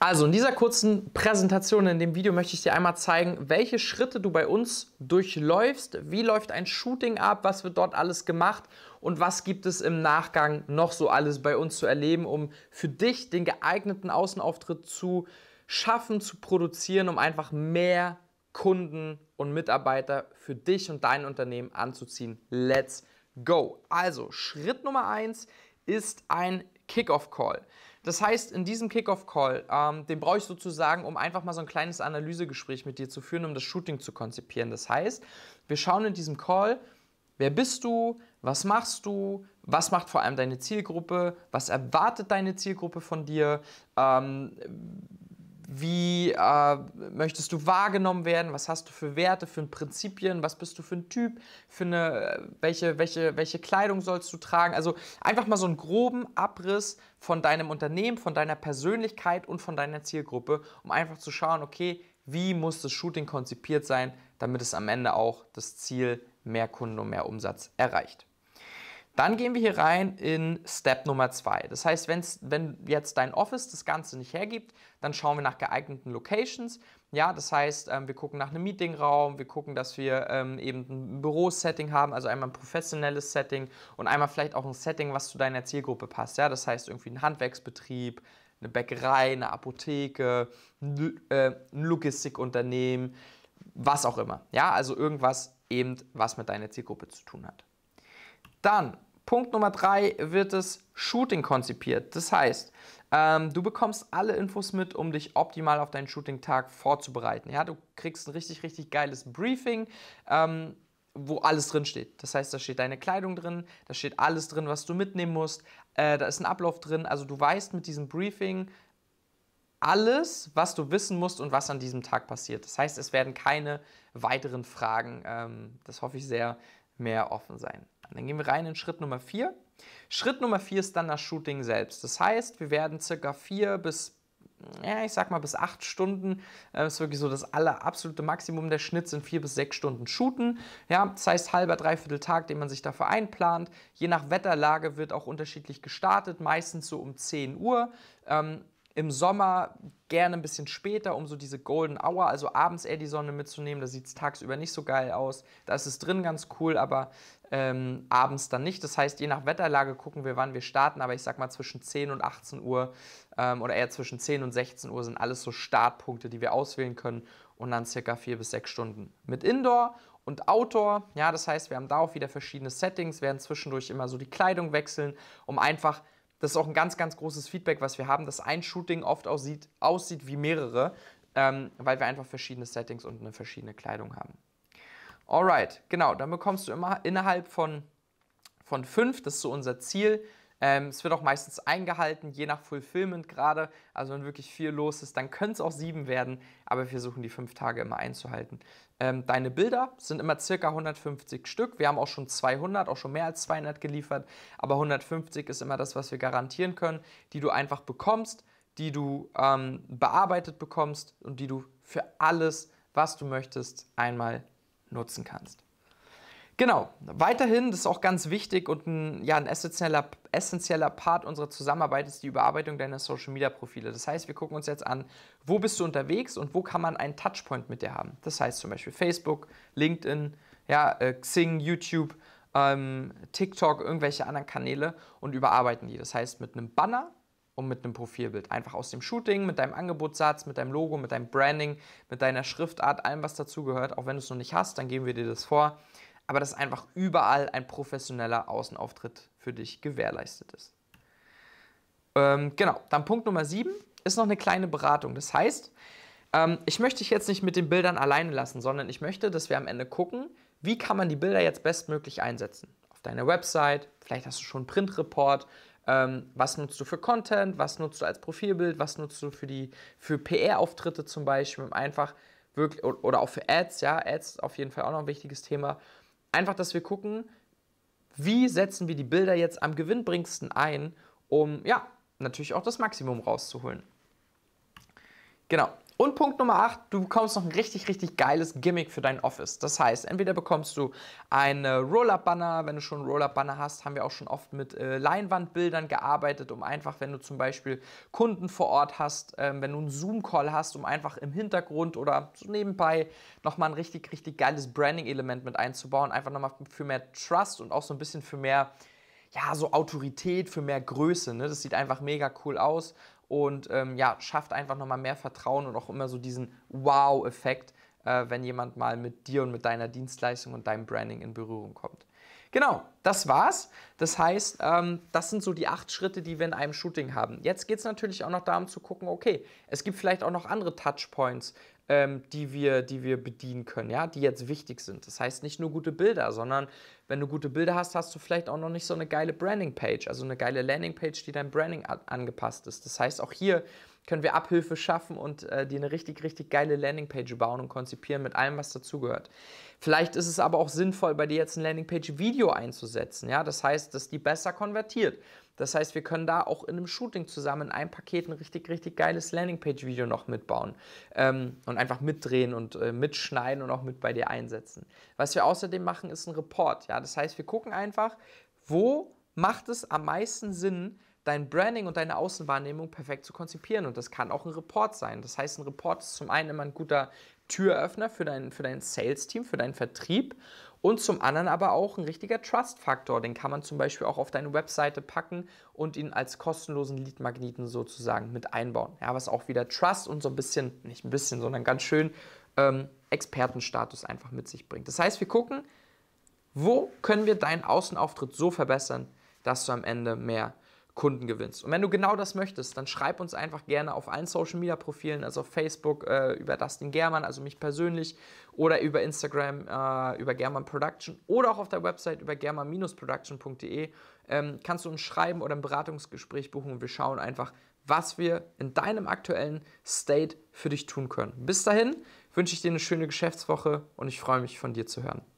Also in dieser kurzen Präsentation in dem Video möchte ich dir einmal zeigen, welche Schritte du bei uns durchläufst, wie läuft ein Shooting ab, was wird dort alles gemacht und was gibt es im Nachgang noch so alles bei uns zu erleben, um für dich den geeigneten Außenauftritt zu schaffen, zu produzieren, um einfach mehr Kunden und Mitarbeiter für dich und dein Unternehmen anzuziehen. Let's go! Also Schritt Nummer 1 ist ein Kickoff-Call. Das heißt, in diesem Kickoff-Call, ähm, den brauche ich sozusagen, um einfach mal so ein kleines Analysegespräch mit dir zu führen, um das Shooting zu konzipieren. Das heißt, wir schauen in diesem Call, wer bist du, was machst du, was macht vor allem deine Zielgruppe, was erwartet deine Zielgruppe von dir, ähm, wie äh, möchtest du wahrgenommen werden? Was hast du für Werte, für Prinzipien? Was bist du für ein Typ? Für eine, welche, welche, welche Kleidung sollst du tragen? Also einfach mal so einen groben Abriss von deinem Unternehmen, von deiner Persönlichkeit und von deiner Zielgruppe, um einfach zu schauen, okay, wie muss das Shooting konzipiert sein, damit es am Ende auch das Ziel mehr Kunden und mehr Umsatz erreicht. Dann gehen wir hier rein in Step Nummer 2. Das heißt, wenn's, wenn jetzt dein Office das Ganze nicht hergibt, dann schauen wir nach geeigneten Locations. Ja, das heißt, ähm, wir gucken nach einem Meetingraum, wir gucken, dass wir ähm, eben ein Bürosetting haben, also einmal ein professionelles Setting und einmal vielleicht auch ein Setting, was zu deiner Zielgruppe passt. Ja, das heißt irgendwie ein Handwerksbetrieb, eine Bäckerei, eine Apotheke, ein äh, Logistikunternehmen, was auch immer. Ja, also irgendwas eben, was mit deiner Zielgruppe zu tun hat. Dann Punkt Nummer drei wird das Shooting konzipiert. Das heißt, ähm, du bekommst alle Infos mit, um dich optimal auf deinen Shooting-Tag vorzubereiten. Ja, du kriegst ein richtig, richtig geiles Briefing. Ähm, wo alles drin steht. Das heißt, da steht deine Kleidung drin, da steht alles drin, was du mitnehmen musst, äh, da ist ein Ablauf drin. Also du weißt mit diesem Briefing alles, was du wissen musst und was an diesem Tag passiert. Das heißt, es werden keine weiteren Fragen, ähm, das hoffe ich sehr, mehr offen sein. Und dann gehen wir rein in Schritt Nummer 4. Schritt Nummer 4 ist dann das Shooting selbst. Das heißt, wir werden circa 4 bis ja, ich sag mal bis 8 Stunden äh, ist wirklich so das aller absolute Maximum. Der Schnitt sind 4 bis 6 Stunden Shooten. Ja, das heißt halber, dreiviertel Tag, den man sich dafür einplant. Je nach Wetterlage wird auch unterschiedlich gestartet, meistens so um 10 Uhr. Ähm, im Sommer gerne ein bisschen später, um so diese Golden Hour, also abends eher die Sonne mitzunehmen. Da sieht es tagsüber nicht so geil aus. Da ist es drin ganz cool, aber ähm, abends dann nicht. Das heißt, je nach Wetterlage gucken wir, wann wir starten. Aber ich sag mal, zwischen 10 und 18 Uhr ähm, oder eher zwischen 10 und 16 Uhr sind alles so Startpunkte, die wir auswählen können. Und dann circa 4 bis 6 Stunden mit Indoor und Outdoor. Ja, das heißt, wir haben da auch wieder verschiedene Settings, werden zwischendurch immer so die Kleidung wechseln, um einfach das ist auch ein ganz, ganz großes Feedback, was wir haben, dass ein Shooting oft aussieht, aussieht wie mehrere, ähm, weil wir einfach verschiedene Settings und eine verschiedene Kleidung haben. Alright, genau, dann bekommst du immer innerhalb von, von fünf, das ist so unser Ziel, ähm, es wird auch meistens eingehalten, je nach Fulfillment gerade. Also wenn wirklich viel los ist, dann können es auch sieben werden, aber wir versuchen die fünf Tage immer einzuhalten. Ähm, deine Bilder sind immer circa 150 Stück. Wir haben auch schon 200, auch schon mehr als 200 geliefert, aber 150 ist immer das, was wir garantieren können, die du einfach bekommst, die du ähm, bearbeitet bekommst und die du für alles, was du möchtest, einmal nutzen kannst. Genau, weiterhin, das ist auch ganz wichtig und ein, ja, ein essentieller, essentieller Part unserer Zusammenarbeit ist die Überarbeitung deiner Social-Media-Profile. Das heißt, wir gucken uns jetzt an, wo bist du unterwegs und wo kann man einen Touchpoint mit dir haben. Das heißt zum Beispiel Facebook, LinkedIn, ja, äh, Xing, YouTube, ähm, TikTok, irgendwelche anderen Kanäle und überarbeiten die. Das heißt mit einem Banner und mit einem Profilbild. Einfach aus dem Shooting, mit deinem Angebotssatz, mit deinem Logo, mit deinem Branding, mit deiner Schriftart, allem, was dazugehört. Auch wenn du es noch nicht hast, dann geben wir dir das vor aber dass einfach überall ein professioneller Außenauftritt für dich gewährleistet ist. Ähm, genau, dann Punkt Nummer 7 ist noch eine kleine Beratung. Das heißt, ähm, ich möchte dich jetzt nicht mit den Bildern alleine lassen, sondern ich möchte, dass wir am Ende gucken, wie kann man die Bilder jetzt bestmöglich einsetzen. Auf deiner Website, vielleicht hast du schon einen Printreport, ähm, was nutzt du für Content, was nutzt du als Profilbild, was nutzt du für, für PR-Auftritte zum Beispiel, einfach wirklich, oder auch für Ads, ja, Ads ist auf jeden Fall auch noch ein wichtiges Thema, Einfach, dass wir gucken, wie setzen wir die Bilder jetzt am gewinnbringendsten ein, um ja, natürlich auch das Maximum rauszuholen. Genau, und Punkt Nummer 8, du bekommst noch ein richtig, richtig geiles Gimmick für dein Office. Das heißt, entweder bekommst du ein Roll-Up-Banner, wenn du schon einen Roll-Up-Banner hast, haben wir auch schon oft mit äh, Leinwandbildern gearbeitet, um einfach, wenn du zum Beispiel Kunden vor Ort hast, ähm, wenn du einen Zoom-Call hast, um einfach im Hintergrund oder so nebenbei nochmal ein richtig, richtig geiles Branding-Element mit einzubauen, einfach nochmal für mehr Trust und auch so ein bisschen für mehr ja, so Autorität, für mehr Größe. Ne? Das sieht einfach mega cool aus und ähm, ja, schafft einfach nochmal mehr Vertrauen und auch immer so diesen Wow-Effekt, äh, wenn jemand mal mit dir und mit deiner Dienstleistung und deinem Branding in Berührung kommt. Genau, das war's. Das heißt, ähm, das sind so die acht Schritte, die wir in einem Shooting haben. Jetzt geht es natürlich auch noch darum zu gucken, okay, es gibt vielleicht auch noch andere Touchpoints, ähm, die, wir, die wir bedienen können, ja, die jetzt wichtig sind. Das heißt nicht nur gute Bilder, sondern wenn du gute Bilder hast, hast du vielleicht auch noch nicht so eine geile Branding-Page, also eine geile Landing-Page, die dein Branding angepasst ist. Das heißt auch hier können wir Abhilfe schaffen und äh, dir eine richtig, richtig geile Landingpage bauen und konzipieren mit allem, was dazugehört. Vielleicht ist es aber auch sinnvoll, bei dir jetzt ein Landingpage-Video einzusetzen. Ja? Das heißt, dass die besser konvertiert. Das heißt, wir können da auch in einem Shooting zusammen in einem Paket ein richtig, richtig geiles Landingpage-Video noch mitbauen ähm, und einfach mitdrehen und äh, mitschneiden und auch mit bei dir einsetzen. Was wir außerdem machen, ist ein Report. Ja? Das heißt, wir gucken einfach, wo macht es am meisten Sinn, dein Branding und deine Außenwahrnehmung perfekt zu konzipieren. Und das kann auch ein Report sein. Das heißt, ein Report ist zum einen immer ein guter Türöffner für dein, für dein Sales-Team, für deinen Vertrieb und zum anderen aber auch ein richtiger Trust-Faktor. Den kann man zum Beispiel auch auf deine Webseite packen und ihn als kostenlosen Lead-Magneten sozusagen mit einbauen. Ja, was auch wieder Trust und so ein bisschen, nicht ein bisschen, sondern ganz schön ähm, Expertenstatus einfach mit sich bringt. Das heißt, wir gucken, wo können wir deinen Außenauftritt so verbessern, dass du am Ende mehr Kunden gewinnst. Und wenn du genau das möchtest, dann schreib uns einfach gerne auf allen Social Media Profilen, also auf Facebook äh, über Dustin German, also mich persönlich, oder über Instagram äh, über German Production oder auch auf der Website über german-production.de ähm, kannst du uns schreiben oder ein Beratungsgespräch buchen und wir schauen einfach, was wir in deinem aktuellen State für dich tun können. Bis dahin wünsche ich dir eine schöne Geschäftswoche und ich freue mich von dir zu hören.